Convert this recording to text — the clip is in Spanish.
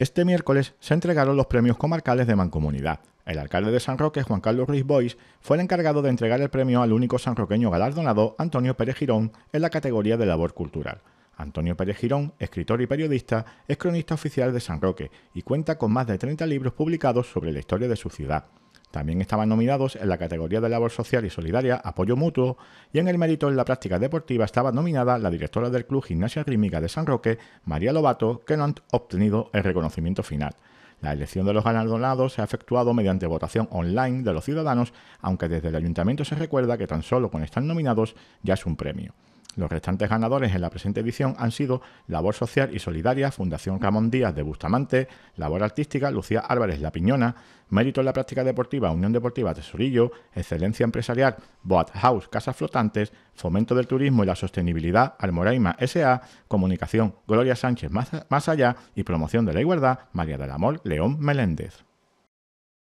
Este miércoles se entregaron los premios comarcales de Mancomunidad. El alcalde de San Roque, Juan Carlos Ruiz Bois, fue el encargado de entregar el premio al único sanroqueño galardonado, Antonio Pérez Girón, en la categoría de labor cultural. Antonio Pérez Girón, escritor y periodista, es cronista oficial de San Roque y cuenta con más de 30 libros publicados sobre la historia de su ciudad. También estaban nominados en la categoría de labor social y solidaria, apoyo mutuo, y en el mérito en la práctica deportiva estaba nominada la directora del Club Gimnasia Grímica de San Roque, María Lobato, que no han obtenido el reconocimiento final. La elección de los galardonados se ha efectuado mediante votación online de los ciudadanos, aunque desde el ayuntamiento se recuerda que tan solo con estar nominados ya es un premio. Los restantes ganadores en la presente edición han sido Labor Social y Solidaria, Fundación Ramón Díaz de Bustamante, Labor Artística, Lucía Álvarez La Piñona, Mérito en la Práctica Deportiva, Unión Deportiva Tesorillo, Excelencia Empresarial, Boat House Casas Flotantes, Fomento del Turismo y la Sostenibilidad, Almoraima S.A., Comunicación, Gloria Sánchez Más Allá y Promoción de la Igualdad, María del Amor León Meléndez.